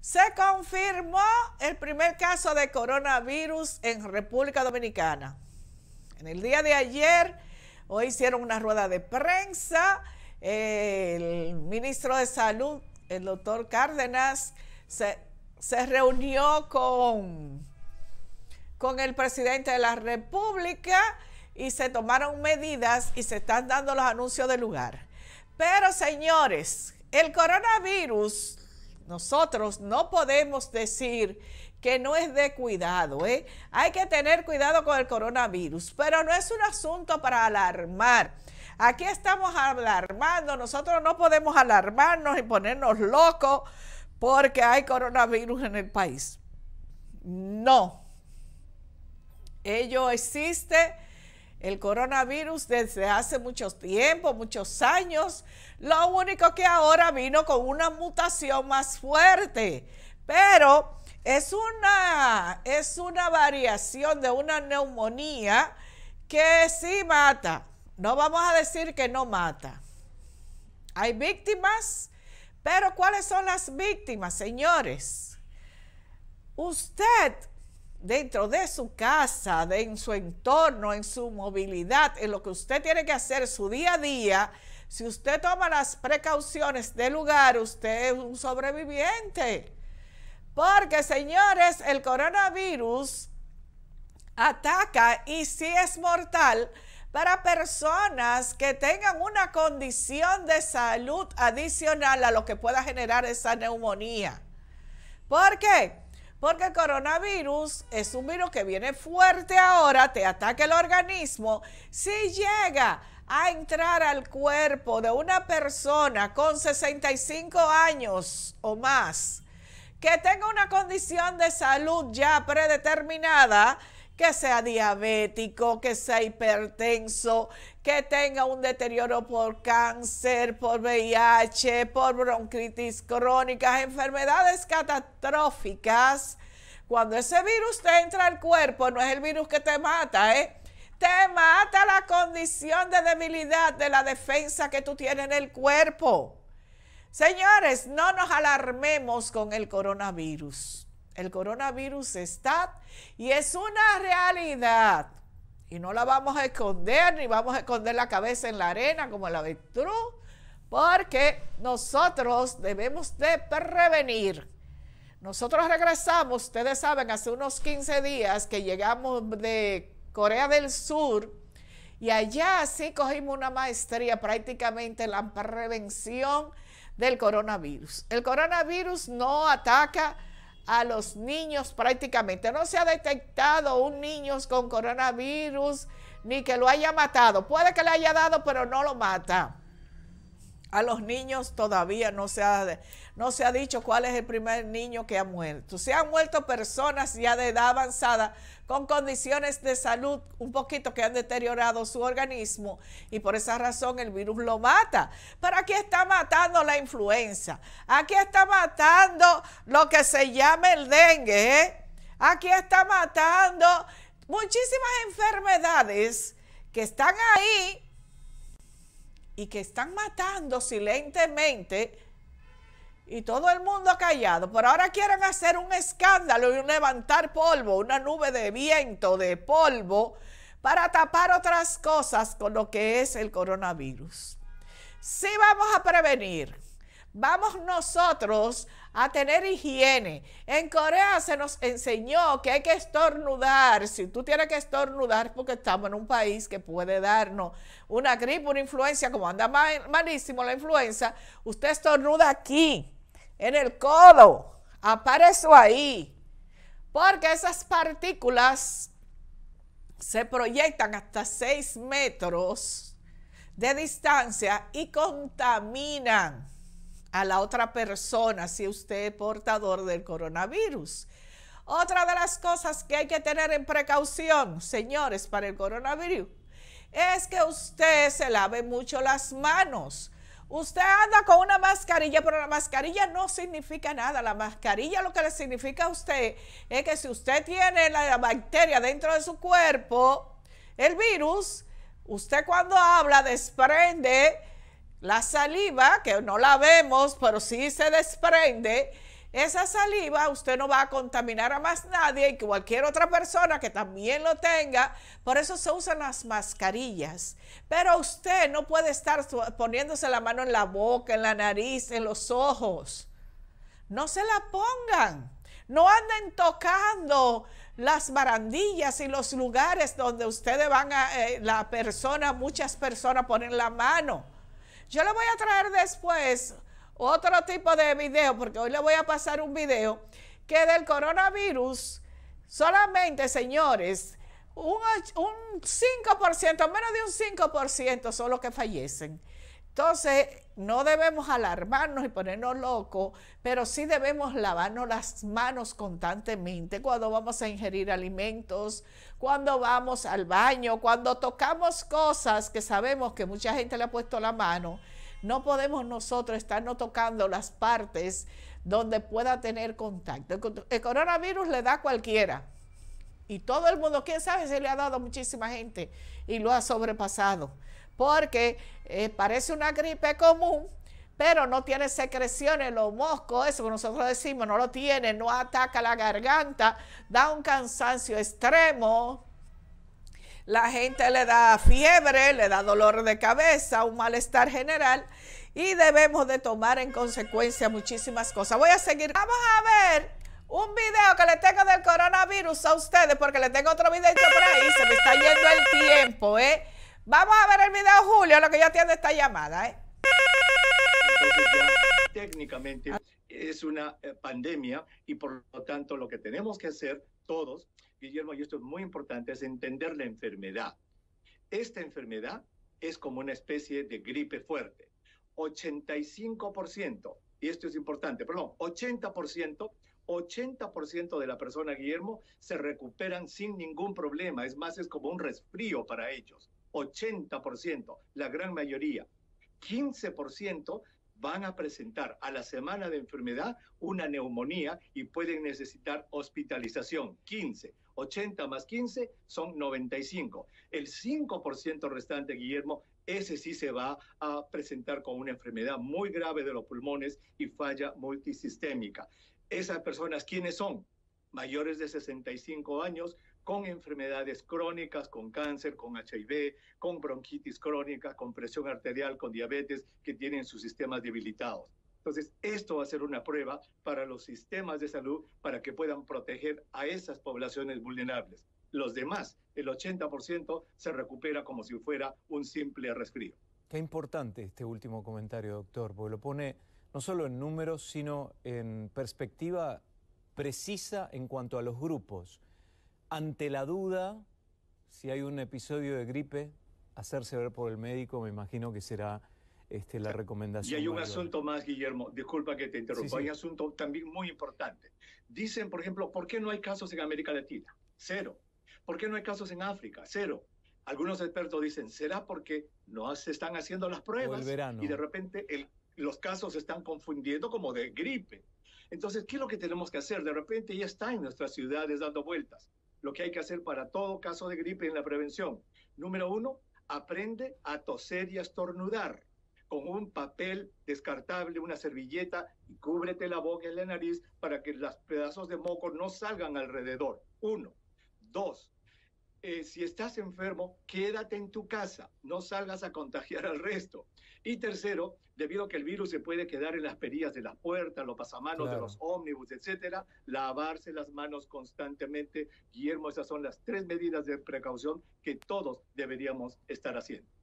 Se confirmó el primer caso de coronavirus en República Dominicana. En el día de ayer, hoy hicieron una rueda de prensa. El ministro de Salud, el doctor Cárdenas, se, reunió con, con el presidente de la República y se tomaron medidas y se están dando los anuncios del lugar. Pero señores, el coronavirus nosotros no podemos decir que no es de cuidado, ¿eh? Hay que tener cuidado con el coronavirus, pero no es un asunto para alarmar. Aquí estamos alarmando, nosotros no podemos alarmarnos y ponernos locos porque hay coronavirus en el país. No. Ello existe el coronavirus desde hace mucho tiempo, muchos años. Lo único que ahora vino con una mutación más fuerte, pero es una, es una variación de una neumonía que sí mata. No vamos a decir que no mata. Hay víctimas, pero ¿cuáles son las víctimas, señores? Usted dentro de su casa, de, en su entorno, en su movilidad, en lo que usted tiene que hacer su día a día, si usted toma las precauciones del lugar, usted es un sobreviviente. Porque, señores, el coronavirus ataca y sí es mortal para personas que tengan una condición de salud adicional a lo que pueda generar esa neumonía. ¿Por qué? Porque el coronavirus es un virus que viene fuerte ahora, te ataca el organismo. Si llega a entrar al cuerpo de una persona con 65 años o más, que tenga una condición de salud ya predeterminada, que sea diabético, que sea hipertenso, que tenga un deterioro por cáncer, por VIH, por bronquitis crónicas, enfermedades catastróficas. Cuando ese virus te entra al cuerpo, no es el virus que te mata, ¿eh? Te mata la condición de debilidad de la defensa que tú tienes en el cuerpo. Señores, no nos alarmemos con el coronavirus. El coronavirus está y es una realidad. Y no la vamos a esconder, ni vamos a esconder la cabeza en la arena como la avestruz, porque nosotros debemos de prevenir. Nosotros regresamos, ustedes saben, hace unos 15 días que llegamos de Corea del Sur y allá sí cogimos una maestría prácticamente en la prevención del coronavirus. El coronavirus no ataca a los niños prácticamente. No se ha detectado un niño con coronavirus ni que lo haya matado. Puede que le haya dado, pero no lo mata. A los niños todavía no se, ha, no se ha dicho cuál es el primer niño que ha muerto. Se han muerto personas ya de edad avanzada con condiciones de salud un poquito que han deteriorado su organismo y por esa razón el virus lo mata. Pero aquí está matando la influenza. Aquí está matando lo que se llama el dengue. ¿eh? Aquí está matando muchísimas enfermedades que están ahí y que están matando silentemente y todo el mundo callado. Por ahora quieren hacer un escándalo y un levantar polvo, una nube de viento, de polvo, para tapar otras cosas con lo que es el coronavirus. Sí vamos a prevenir. Vamos nosotros a tener higiene. En Corea se nos enseñó que hay que estornudar. Si tú tienes que estornudar porque estamos en un país que puede darnos una gripe, una influencia, como anda malísimo la influenza, usted estornuda aquí, en el codo, Aparece ahí, porque esas partículas se proyectan hasta 6 metros de distancia y contaminan a la otra persona si usted es portador del coronavirus. Otra de las cosas que hay que tener en precaución, señores, para el coronavirus, es que usted se lave mucho las manos. Usted anda con una mascarilla, pero la mascarilla no significa nada. La mascarilla lo que le significa a usted es que si usted tiene la bacteria dentro de su cuerpo, el virus, usted cuando habla desprende la saliva, que no la vemos, pero sí se desprende, esa saliva usted no va a contaminar a más nadie y que cualquier otra persona que también lo tenga. Por eso se usan las mascarillas. Pero usted no puede estar poniéndose la mano en la boca, en la nariz, en los ojos. No se la pongan. No anden tocando las barandillas y los lugares donde ustedes van a, eh, la persona, muchas personas ponen la mano yo le voy a traer después otro tipo de video, porque hoy le voy a pasar un video que del coronavirus, solamente, señores, un, 5%, menos de un 5% son los que fallecen. Entonces, no debemos alarmarnos y ponernos locos, pero sí debemos lavarnos las manos constantemente cuando vamos a ingerir alimentos, cuando vamos al baño, cuando tocamos cosas que sabemos que mucha gente le ha puesto la mano. No podemos nosotros estarnos tocando las partes donde pueda tener contacto. El coronavirus le da a cualquiera. Y todo el mundo, quién sabe, se le ha dado a muchísima gente y lo ha sobrepasado porque eh, parece una gripe común, pero no tiene secreciones, los moscos, eso que nosotros decimos, no lo tiene, no ataca la garganta, da un cansancio extremo. La gente le da fiebre, le da dolor de cabeza, un malestar general y debemos de tomar en consecuencia muchísimas cosas. Voy a seguir. Vamos a ver un video que le tengo del coronavirus a ustedes porque le tengo otro video por ahí. Se me está yendo el tiempo, ¿eh? Vamos a ver el video, Julio, lo que ya tiene esta llamada. ¿eh? técnicamente es una eh, pandemia y por lo tanto lo que tenemos que hacer todos, Guillermo, y esto es muy importante, es entender la enfermedad. Esta enfermedad es como una especie de gripe fuerte. 85%, y esto es importante, perdón, 80%, 80% de la persona, Guillermo, se recuperan sin ningún problema. Es más, es como un resfrío para ellos. 80%, la gran mayoría. 15% van a presentar a la semana de enfermedad una neumonía y pueden necesitar hospitalización. 15. 80 más 15 son 95. El 5% restante, Guillermo, ese sí se va a presentar con una enfermedad muy grave de los pulmones y falla multisistémica. Esas personas, ¿quiénes son? Mayores de 65 años, con enfermedades crónicas, con cáncer, con HIV, con bronquitis crónica, con presión arterial, con diabetes, que tienen sus sistemas debilitados. Entonces, esto va a ser una prueba para los sistemas de salud para que puedan proteger a esas poblaciones vulnerables. Los demás, el 80%, se recupera como si fuera un simple resfrío. Qué importante este último comentario, doctor, porque lo pone no solo en números, sino en perspectiva precisa en cuanto a los grupos. Ante la duda, si hay un episodio de gripe, hacerse ver por el médico, me imagino que será este, la recomendación. Y hay un asunto más, Guillermo, disculpa que te interrumpa, hay un asunto también muy importante. Dicen, por ejemplo, ¿por qué no hay casos en América Latina? Cero. ¿Por qué no hay casos en África? Cero. Algunos expertos dicen, ¿será porque no se están haciendo las pruebas? Y de repente los casos se están confundiendo como de gripe. Entonces, ¿qué es lo que tenemos que hacer? De repente ya está en nuestras ciudades dando vueltas lo que hay que hacer para todo caso de gripe en la prevención. Número uno, aprende a toser y a estornudar con un papel descartable, una servilleta y cúbrete la boca y la nariz para que los pedazos de moco no salgan alrededor. Uno. Dos, eh, si estás enfermo, quédate en tu casa, no salgas a contagiar al resto. Y tercero, debido a que el virus se puede quedar en las perillas de las puertas, los pasamanos de los ómnibus, etcétera, lavarse las manos constantemente. Guillermo, esas son las tres medidas de precaución que todos deberíamos estar haciendo.